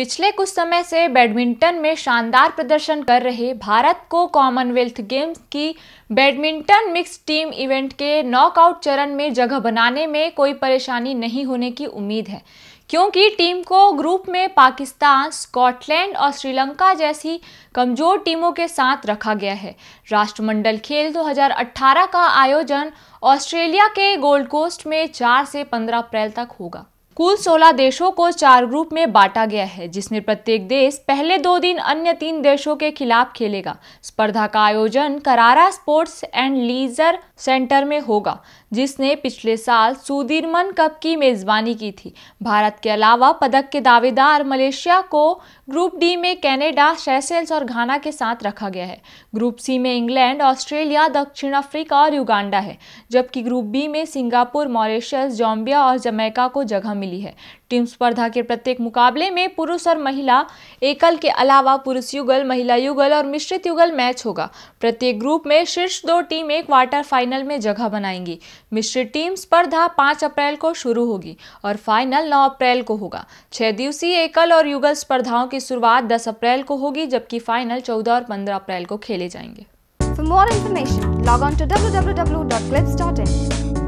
पिछले कुछ समय से बैडमिंटन में शानदार प्रदर्शन कर रहे भारत को कॉमनवेल्थ गेम्स की बैडमिंटन मिक्स टीम इवेंट के नॉकआउट चरण में जगह बनाने में कोई परेशानी नहीं होने की उम्मीद है क्योंकि टीम को ग्रुप में पाकिस्तान स्कॉटलैंड और श्रीलंका जैसी कमजोर टीमों के साथ रखा गया है राष्ट्रमंडल खेल 2018 का आयोजन ऑस्ट्रेलिया के गोल्ड कोस्ट में 4 से 15 अप्रैल तक होगा कुल 16 देशों को चार ग्रुप में बांटा गया है जिसमें प्रत्येक देश पहले दो दिन अन्य तीन देशों के खिलाफ खेलेगा स्पर्धा का आयोजन करारा स्पोर्ट्स एंड लीजर सेंटर में होगा जिसने पिछले साल सुदीरमन कप की मेजबानी की थी भारत के अलावा पदक के दावेदार मलेशिया को ग्रुप डी में कैनेडा सेसेल्स और घाना के साथ रखा गया है ग्रुप सी में इंग्लैंड ऑस्ट्रेलिया दक्षिण अफ्रीका और युगांडा है जबकि ग्रुप बी में सिंगापुर मॉरिशस जॉम्बिया और जमैका को जगह मिली मिली है टीम स्पर्धा के प्रत्येक मुकाबले में पुरुष और महिला एकल के अलावा पुरुष युगल महिला युगल और मिश्रित युगल मैच होगा प्रत्येक ग्रुप में शीर्ष दो टीमें क्वार्टर फाइनल में जगह बनाएंगी मिश्रित टीम स्पर्धा पाँच अप्रैल को शुरू होगी और फाइनल नौ अप्रैल को होगा छह दिवसीय एकल और युगल स्पर्धाओं की शुरुआत दस अप्रैल को होगी जबकि फाइनल चौदह और पंद्रह अप्रैल को खेले जाएंगे For more information, log on to www.clips.in.